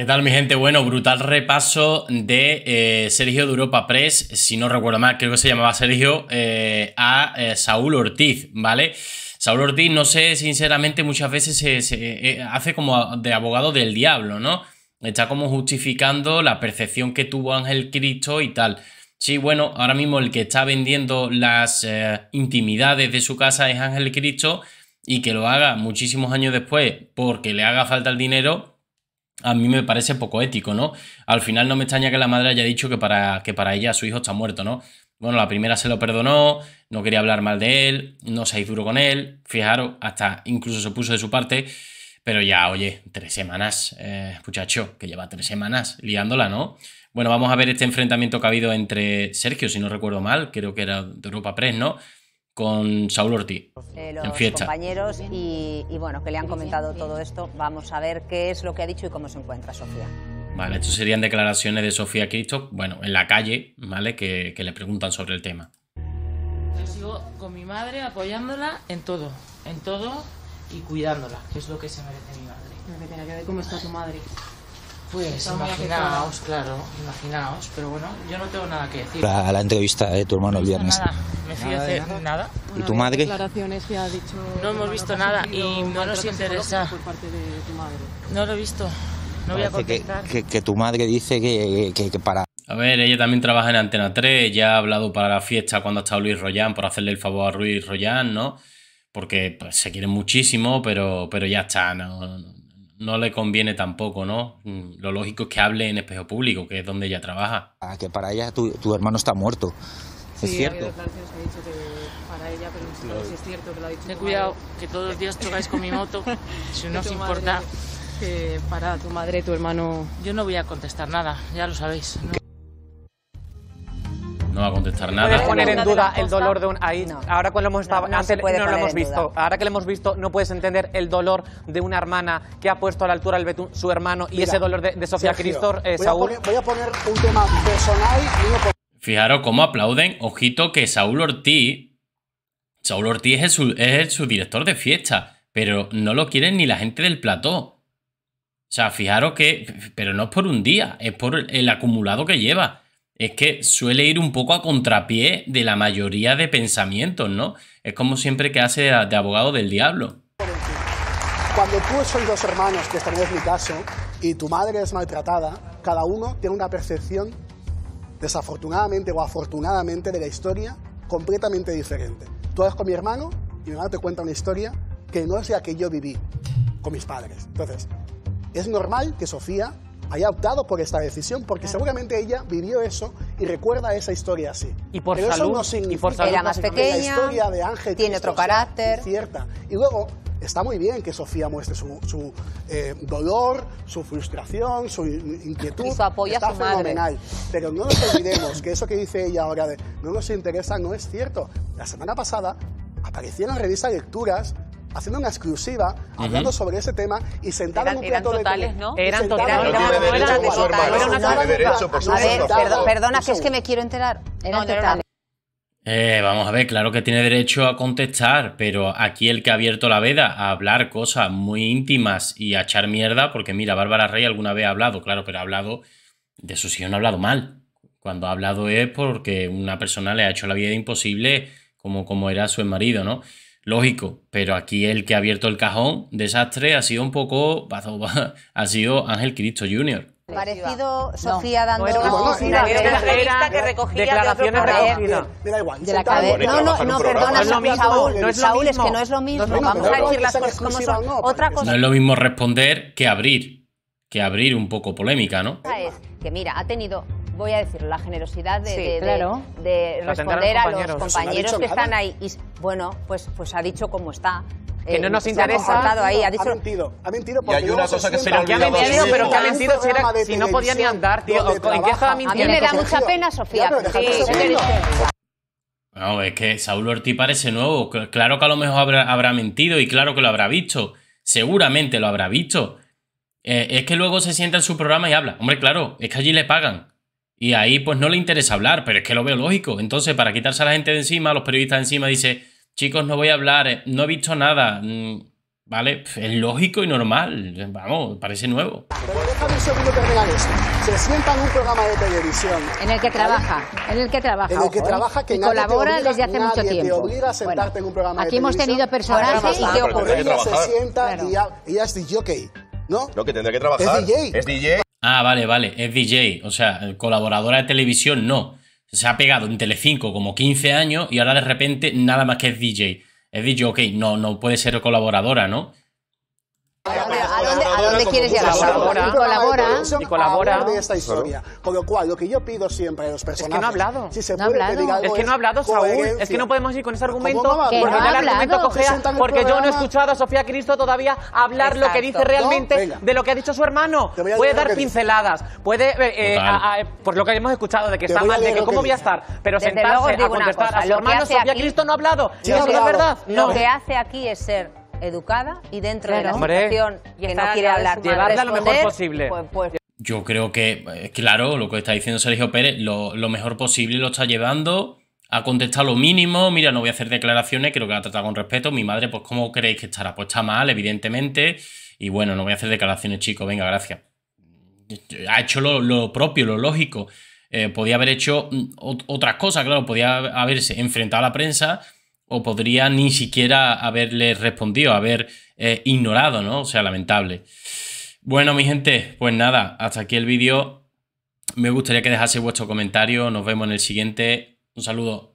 ¿Qué tal mi gente? Bueno, brutal repaso de eh, Sergio de Europa Press, si no recuerdo mal, creo que se llamaba Sergio, eh, a eh, Saúl Ortiz, ¿vale? Saúl Ortiz, no sé, sinceramente muchas veces se, se hace como de abogado del diablo, ¿no? Está como justificando la percepción que tuvo Ángel Cristo y tal. Sí, bueno, ahora mismo el que está vendiendo las intimidades de su casa es Ángel Cristo y que lo haga muchísimos años después porque le haga falta el dinero, a mí me parece poco ético, ¿no? Al final no me extraña que la madre haya dicho que para, que para ella su hijo está muerto, ¿no? Bueno, la primera se lo perdonó, no quería hablar mal de él, no se se duro con él, fijaros, hasta incluso se puso de su parte, pero ya, oye, tres semanas, eh, muchacho, que lleva tres semanas liándola, ¿no? Bueno, vamos a ver este enfrentamiento que ha habido entre Sergio, si no recuerdo mal, creo que era de Europa Press, ¿no? con Saúl Ortiz eh, en fiesta. compañeros y, bueno, que le han comentado todo esto. Vamos a ver qué es lo que ha dicho y cómo se encuentra Sofía. Vale, esto serían declaraciones de Sofía Cristo, bueno, en la calle, ¿vale? Que, le preguntan sobre el tema. Yo sigo con mi madre apoyándola en todo, en todo y cuidándola, que es lo que se merece mi madre. Me que ver cómo está tu madre. Pues imaginaos, claro, imaginaos, pero bueno, yo no tengo nada que decir. A la entrevista de eh, tu hermano el viernes. Nada, me De nada. ¿Y tu madre? no hemos visto nada y no nos interesa. No lo he visto, no voy a contestar. Que, tu madre dice que, para... A ver, ella también trabaja en Antena 3, ya ha hablado para la fiesta cuando ha estado Luis Rollán por hacerle el favor a Luis Rollán, ¿no? Porque pues, se quieren muchísimo, pero, pero ya está, no no le conviene tampoco, ¿no? Mm, lo lógico es que hable en espejo público, que es donde ella trabaja. Ah, que para ella tu, hermano está muerto. es cierto. he dicho que para ella, pero no sé si es cierto que lo ha dicho. Ten cuidado, que todos los días chocáis con mi moto, si no os importa. para tu madre, tu hermano. Yo no voy a contestar nada, ya lo sabéis no va a contestar nada. poner en duda el dolor de un Ahora cuando lo hemos visto. Ahora que lo hemos visto, no puedes entender el dolor de una hermana que ha puesto a la altura el betún su hermano y ese dolor de, Sofía Cristor, eh, voy, a poner, un tema personal Fijaros cómo aplauden. Ojito que Saúl Ortiz. Saúl Ortiz es es su director de fiesta. Pero no lo quieren ni la gente del plató. O sea, fijaros que. Pero no es por un día, es por el acumulado que lleva es que suele ir un poco a contrapié de la mayoría de pensamientos, ¿no? Es como siempre que hace de abogado del diablo. Cuando tú sois dos hermanos, que este es mi caso, y tu madre es maltratada, cada uno tiene una percepción, desafortunadamente o afortunadamente, de la historia completamente diferente. Tú eres con mi hermano y mi hermano te cuenta una historia que no es la que yo viví con mis padres. Entonces, es normal que Sofía haya optado por esta decisión, porque seguramente ella vivió eso y recuerda esa historia así. Y por salud, eso no y por salud, era más pequeña, la historia de Ángel tiene otro carácter. Cierta. Y luego está muy bien que Sofía muestre su, eh, dolor, su frustración, su inquietud. Y su apoyo a su Madre. Pero no nos olvidemos que eso que dice ella ahora de no nos interesa no es cierto. La semana pasada apareció en la revista Lecturas haciendo una exclusiva, hablando sobre ese tema y sentado en un plato de totales, ¿no? Eran totales, no eran totales. Perdona, que es que me quiero enterar. Eran totales. vamos a ver, claro que tiene derecho a contestar, pero aquí el que ha abierto la veda a hablar cosas muy íntimas y a echar mierda, porque mira, Bárbara Rey alguna vez ha hablado, claro, pero ha hablado de su sí no ha hablado mal. Cuando ha hablado es porque una persona le ha hecho la vida imposible como, como era su marido, ¿no? Lógico, pero aquí el que ha abierto el cajón desastre ha sido un poco. ha sido Ángel Cristo Jr. Parecido Sofía dando una entrevista que recogía declaraciones De la No, no, no, perdona, Saúl, es Saúl, es que no es lo mismo. Vamos a decir las cosas como son. Otra cosa. No es lo mismo responder que abrir, que abrir un poco polémica, ¿no? que mira, ha tenido voy a decir, la generosidad de, responder a los compañeros, que están ahí. bueno, pues, pues ha dicho cómo está. que no eh, nos interesa. Ha, ha, mentido, ha mentido. Porque y hay una cosa que se ha mentido, pero que ha mentido si, si no podía ni andar, tío. ¿En A mí me da mucha pena, Sofía. No, es que Saúl Ortiz parece nuevo. Claro que a lo mejor habrá, mentido y claro que lo habrá visto. Seguramente lo habrá visto. Eh, es que luego se sienta en su programa y habla. Hombre, claro, es que allí le pagan. Y ahí pues no le interesa hablar, pero es que lo veo lógico. Entonces, para quitarse a la gente de encima, a los periodistas de encima, dice, chicos, no voy a hablar, eh, no he visto nada. Mm, ¿Vale? Es lógico y normal. Vamos, parece nuevo. Pero déjame un segundo que esto. Se sienta en un programa de televisión. En el que trabaja. En el que trabaja. En el que trabaja que ¿eh? colabora obliga, desde hace mucho tiempo. Te obliga a sentarte en un programa aquí hemos tenido personajes y que ocurre. Ella se sienta y, ya, y ya es DJ, ¿no? No, que tendrá que trabajar. Es DJ. Ah, vale, vale, es DJ, o sea, colaboradora de televisión no. Se ha pegado en Telecinco como 15 años y ahora de repente nada más que es DJ. Es DJ, ok, no, no puede ser colaboradora, ¿no? dónde quieres Colabora. Colabora. Y colabora. de esta historia. Con lo cual, lo que yo pido siempre a los personajes... Es que no ha hablado. se puede, es que no ha hablado, Saúl. Es que no podemos ir con ese argumento. Porque el argumento porque yo no he escuchado a Sofía Cristo todavía hablar lo que dice realmente de lo que ha dicho su hermano. Puede dar pinceladas. Puede... Eh, eh, por lo que hemos escuchado, de que está mal, de que cómo voy a estar. Pero sentarse a contestar a su hermano, Sofía Cristo no ha hablado. No, es verdad? Lo que hace aquí es ser educada y dentro de la situación y está no quiere hablar, lo mejor posible. Pues, pues, Yo creo que, eh, claro, lo que está diciendo Sergio Pérez, lo, mejor posible lo está llevando ha contestado lo mínimo, mira, no voy a hacer declaraciones, creo que la ha tratado con respeto, mi madre, pues ¿cómo creéis que estará? Pues está mal, evidentemente, y bueno, no voy a hacer declaraciones, chicos, venga, gracias. Ha hecho lo, propio, lo lógico. Eh, podía haber hecho mm, otras cosas, claro, podía haberse enfrentado a la prensa o podría ni siquiera haberle respondido, haber eh, ignorado, ¿no? O sea, lamentable. Bueno, mi gente, pues nada, hasta aquí el vídeo. Me gustaría que dejase vuestro comentario. Nos vemos en el siguiente. Un saludo.